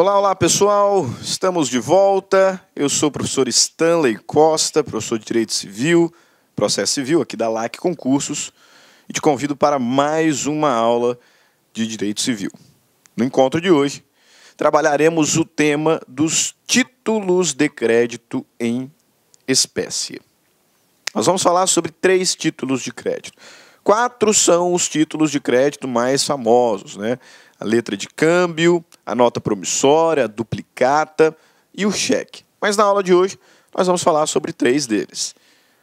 Olá, olá pessoal, estamos de volta. Eu sou o professor Stanley Costa, professor de Direito Civil, Processo Civil aqui da LAC Concursos e te convido para mais uma aula de Direito Civil. No encontro de hoje, trabalharemos o tema dos títulos de crédito em espécie. Nós vamos falar sobre três títulos de crédito. Quatro são os títulos de crédito mais famosos, né? A letra de câmbio, a nota promissória, a duplicata e o cheque. Mas na aula de hoje nós vamos falar sobre três deles: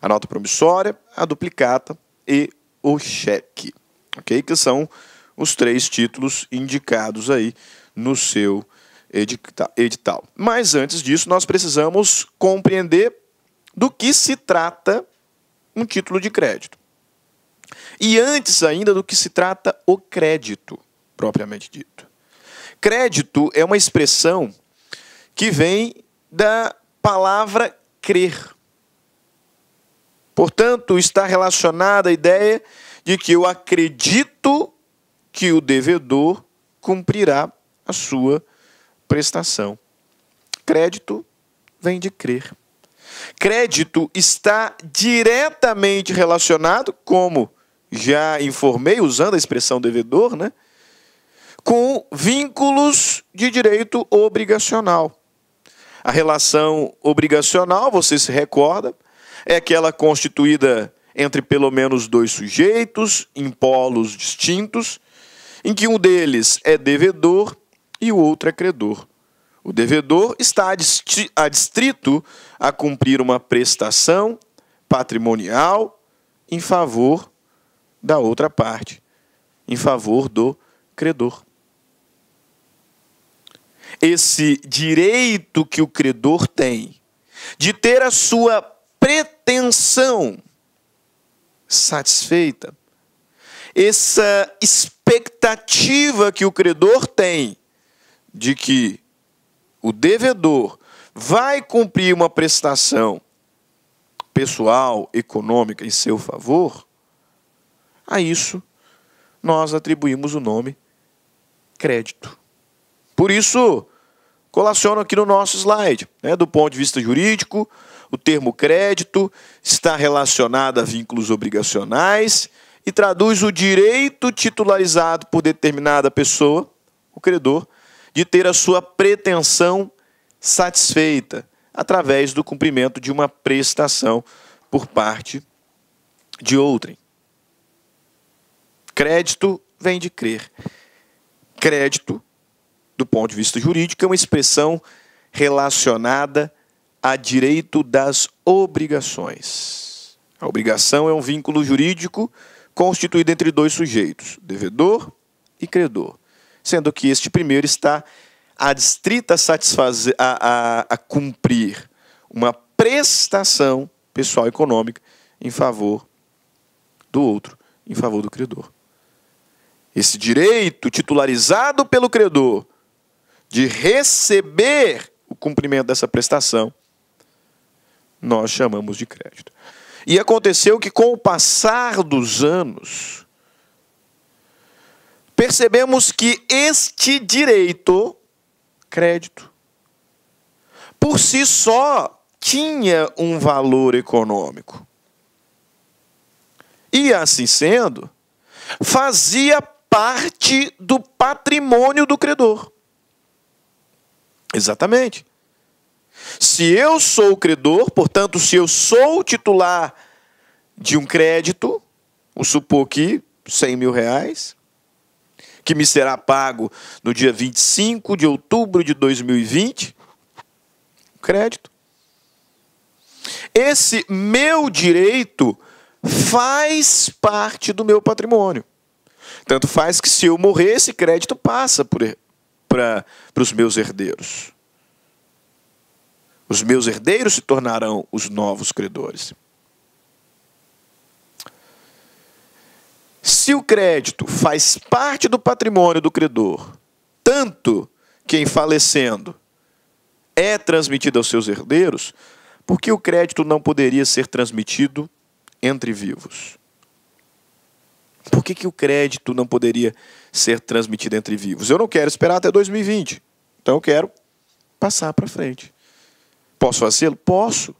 a nota promissória, a duplicata e o cheque, ok? Que são os três títulos indicados aí no seu edital. Mas antes disso, nós precisamos compreender do que se trata um título de crédito. E antes ainda do que se trata o crédito, propriamente dito. Crédito é uma expressão que vem da palavra crer. Portanto, está relacionada à ideia de que eu acredito que o devedor cumprirá a sua prestação. Crédito vem de crer. Crédito está diretamente relacionado, como já informei usando a expressão devedor, né? com vínculos de direito obrigacional. A relação obrigacional, você se recorda, é aquela constituída entre pelo menos dois sujeitos em polos distintos, em que um deles é devedor e o outro é credor. O devedor está adstrito a cumprir uma prestação patrimonial em favor da outra parte, em favor do credor esse direito que o credor tem de ter a sua pretensão satisfeita, essa expectativa que o credor tem de que o devedor vai cumprir uma prestação pessoal, econômica em seu favor, a isso nós atribuímos o nome crédito. Por isso, colaciono aqui no nosso slide. Né? Do ponto de vista jurídico, o termo crédito está relacionado a vínculos obrigacionais e traduz o direito titularizado por determinada pessoa, o credor, de ter a sua pretensão satisfeita através do cumprimento de uma prestação por parte de outrem. Crédito vem de crer. Crédito do ponto de vista jurídico, é uma expressão relacionada a direito das obrigações. A obrigação é um vínculo jurídico constituído entre dois sujeitos, devedor e credor, sendo que este primeiro está adstrito a, satisfazer, a, a, a cumprir uma prestação pessoal econômica em favor do outro, em favor do credor. Esse direito titularizado pelo credor de receber o cumprimento dessa prestação, nós chamamos de crédito. E aconteceu que, com o passar dos anos, percebemos que este direito, crédito, por si só tinha um valor econômico. E assim sendo, fazia parte do patrimônio do credor. Exatamente. Se eu sou o credor, portanto, se eu sou o titular de um crédito, vamos supor que 100 mil reais, que me será pago no dia 25 de outubro de 2020, crédito. Esse meu direito faz parte do meu patrimônio. Tanto faz que se eu morrer, esse crédito passa por, para os meus herdeiros. Os meus herdeiros se tornarão os novos credores. Se o crédito faz parte do patrimônio do credor, tanto quem falecendo é transmitido aos seus herdeiros, por que o crédito não poderia ser transmitido entre vivos? Por que, que o crédito não poderia ser transmitido entre vivos? Eu não quero esperar até 2020. Então eu quero passar para frente. Posso fazê-lo? Posso.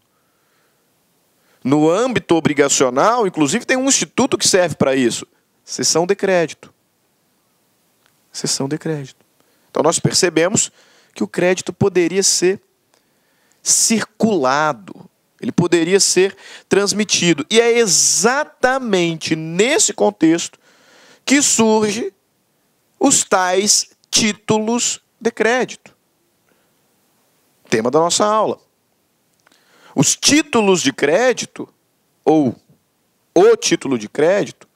No âmbito obrigacional, inclusive, tem um instituto que serve para isso. Sessão de crédito. Sessão de crédito. Então nós percebemos que o crédito poderia ser circulado ele poderia ser transmitido. E é exatamente nesse contexto que surge os tais títulos de crédito. Tema da nossa aula. Os títulos de crédito, ou o título de crédito,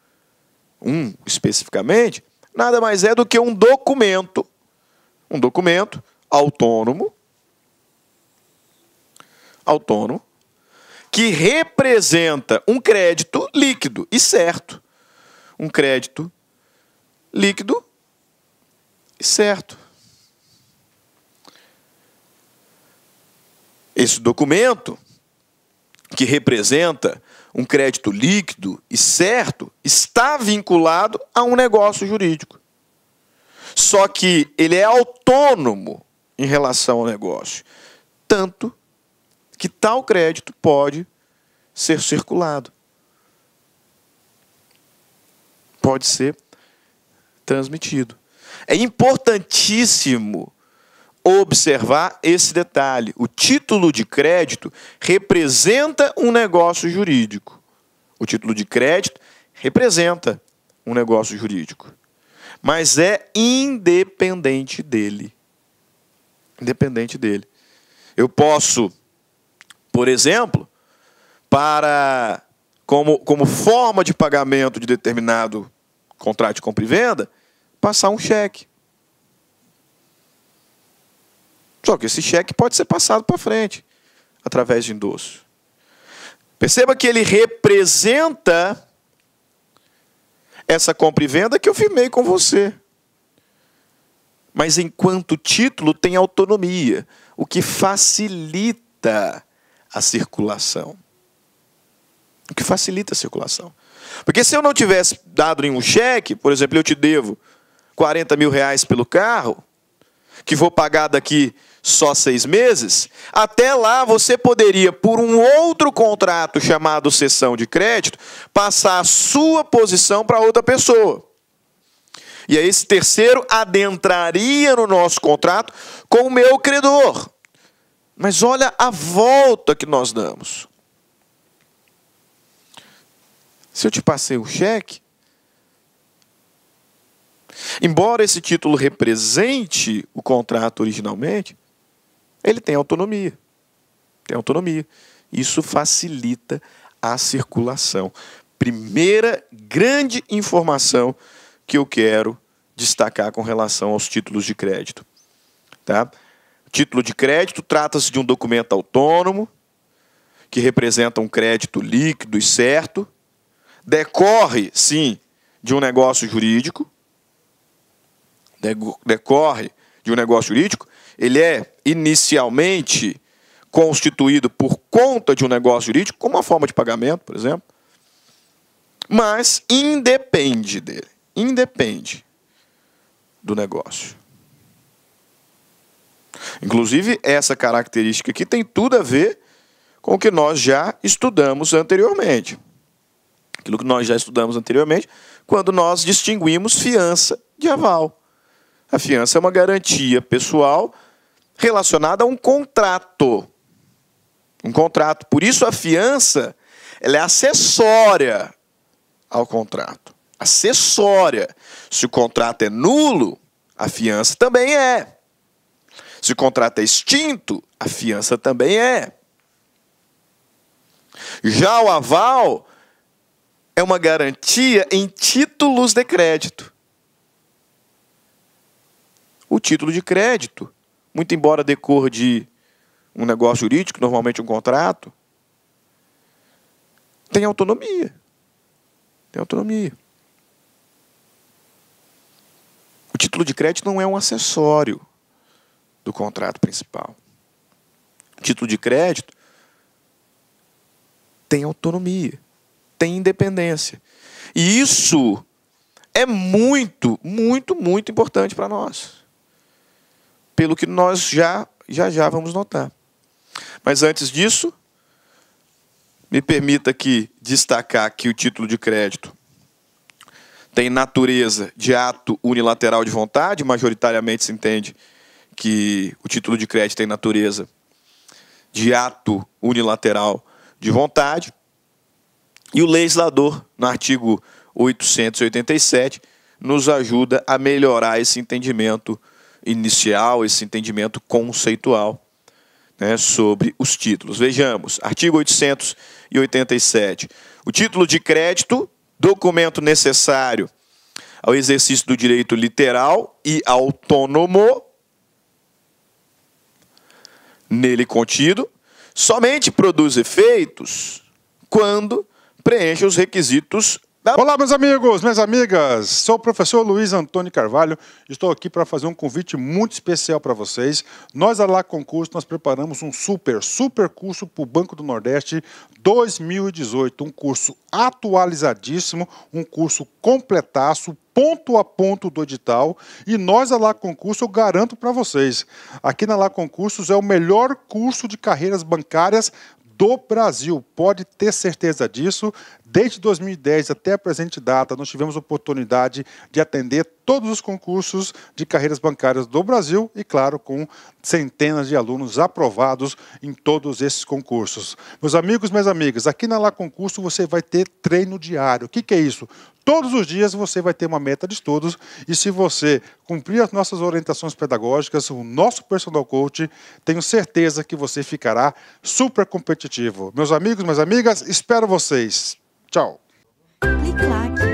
um especificamente, nada mais é do que um documento, um documento autônomo, autônomo, que representa um crédito líquido e certo. Um crédito líquido e certo. Esse documento, que representa um crédito líquido e certo, está vinculado a um negócio jurídico. Só que ele é autônomo em relação ao negócio. Tanto que tal crédito pode ser circulado. Pode ser transmitido. É importantíssimo observar esse detalhe. O título de crédito representa um negócio jurídico. O título de crédito representa um negócio jurídico, mas é independente dele. Independente dele. Eu posso por exemplo, para como, como forma de pagamento de determinado contrato de compra e venda, passar um cheque. Só que esse cheque pode ser passado para frente através de endosso. Perceba que ele representa essa compra e venda que eu firmei com você. Mas enquanto título tem autonomia, o que facilita a circulação. O que facilita a circulação. Porque se eu não tivesse dado em um cheque, por exemplo, eu te devo 40 mil reais pelo carro, que vou pagar daqui só seis meses, até lá você poderia, por um outro contrato chamado sessão de crédito, passar a sua posição para outra pessoa. E aí esse terceiro adentraria no nosso contrato com o meu credor. Mas olha a volta que nós damos. Se eu te passei o cheque, embora esse título represente o contrato originalmente, ele tem autonomia. Tem autonomia. Isso facilita a circulação. Primeira grande informação que eu quero destacar com relação aos títulos de crédito. Tá? Título de crédito trata-se de um documento autônomo que representa um crédito líquido e certo, decorre, sim, de um negócio jurídico, decorre de um negócio jurídico, ele é inicialmente constituído por conta de um negócio jurídico, como uma forma de pagamento, por exemplo, mas independe dele, independe do negócio. Inclusive, essa característica aqui tem tudo a ver com o que nós já estudamos anteriormente. Aquilo que nós já estudamos anteriormente, quando nós distinguimos fiança de aval. A fiança é uma garantia pessoal relacionada a um contrato. Um contrato. Por isso, a fiança ela é acessória ao contrato. Acessória. Se o contrato é nulo, a fiança também é. Se o contrato é extinto, a fiança também é. Já o aval é uma garantia em títulos de crédito. O título de crédito, muito embora decorra de um negócio jurídico, normalmente um contrato, tem autonomia. Tem autonomia. O título de crédito não é um acessório do contrato principal. Título de crédito tem autonomia, tem independência. E isso é muito, muito, muito importante para nós. Pelo que nós já já já vamos notar. Mas antes disso, me permita aqui destacar que o título de crédito tem natureza de ato unilateral de vontade, majoritariamente se entende que o título de crédito tem natureza de ato unilateral de vontade, e o legislador, no artigo 887, nos ajuda a melhorar esse entendimento inicial, esse entendimento conceitual né, sobre os títulos. Vejamos, artigo 887. O título de crédito, documento necessário ao exercício do direito literal e autônomo nele contido somente produz efeitos quando preenche os requisitos Olá, meus amigos, minhas amigas. Sou o professor Luiz Antônio Carvalho. Estou aqui para fazer um convite muito especial para vocês. Nós, da Lá Concurso, nós preparamos um super, super curso para o Banco do Nordeste 2018. Um curso atualizadíssimo, um curso completaço, ponto a ponto do edital. E nós, a Lá Concurso, eu garanto para vocês. Aqui na Lá Concursos é o melhor curso de carreiras bancárias do Brasil. Pode ter certeza disso. Desde 2010 até a presente data, nós tivemos oportunidade de atender todos os concursos de carreiras bancárias do Brasil e, claro, com centenas de alunos aprovados em todos esses concursos. Meus amigos, minhas amigas, aqui na Lá Concurso você vai ter treino diário. O que, que é isso? Todos os dias você vai ter uma meta de estudos e se você cumprir as nossas orientações pedagógicas, o nosso personal coach, tenho certeza que você ficará super competitivo. Meus amigos, minhas amigas, espero vocês. So. Clique,